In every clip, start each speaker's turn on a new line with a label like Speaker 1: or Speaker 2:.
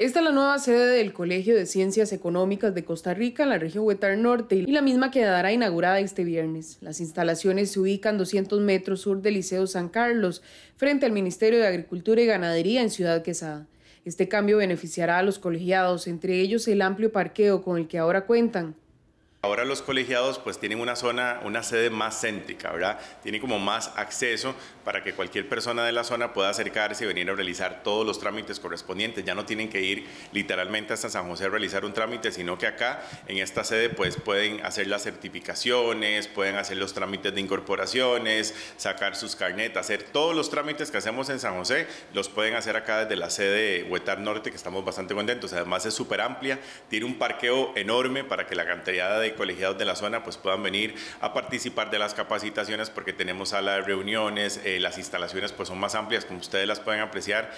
Speaker 1: Esta es la nueva sede del Colegio de Ciencias Económicas de Costa Rica en la región Huetar Norte y la misma quedará inaugurada este viernes. Las instalaciones se ubican 200 metros sur del Liceo San Carlos, frente al Ministerio de Agricultura y Ganadería en Ciudad Quesada. Este cambio beneficiará a los colegiados, entre ellos el amplio parqueo con el que ahora cuentan.
Speaker 2: Ahora los colegiados pues tienen una zona, una sede más céntrica, ¿verdad? Tiene como más acceso para que cualquier persona de la zona pueda acercarse y venir a realizar todos los trámites correspondientes. Ya no tienen que ir literalmente hasta San José a realizar un trámite, sino que acá en esta sede pues pueden hacer las certificaciones, pueden hacer los trámites de incorporaciones, sacar sus carnetas, hacer todos los trámites que hacemos en San José, los pueden hacer acá desde la sede Huetar Norte, que estamos bastante contentos. Además es súper amplia, tiene un parqueo enorme para que la cantidad de colegiados de la zona pues puedan venir a participar de las capacitaciones porque tenemos sala de reuniones, eh, las instalaciones pues son más amplias como ustedes las pueden apreciar.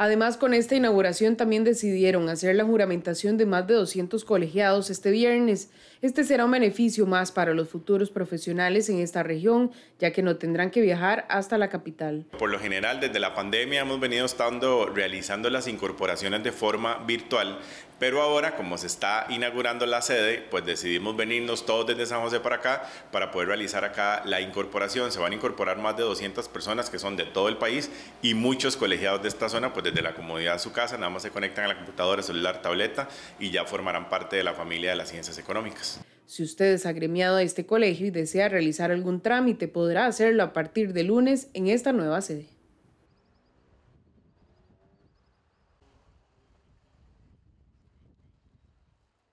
Speaker 1: Además, con esta inauguración también decidieron hacer la juramentación de más de 200 colegiados este viernes. Este será un beneficio más para los futuros profesionales en esta región, ya que no tendrán que viajar hasta la capital.
Speaker 2: Por lo general, desde la pandemia hemos venido estando realizando las incorporaciones de forma virtual, pero ahora, como se está inaugurando la sede, pues decidimos venirnos todos desde San José para acá para poder realizar acá la incorporación. Se van a incorporar más de 200 personas que son de todo el país y muchos colegiados de esta zona, pues desde la comodidad de su casa, nada más se conectan a la computadora, celular, tableta y ya formarán parte de la familia de las ciencias económicas.
Speaker 1: Si usted es agremiado a este colegio y desea realizar algún trámite, podrá hacerlo a partir de lunes en esta nueva sede.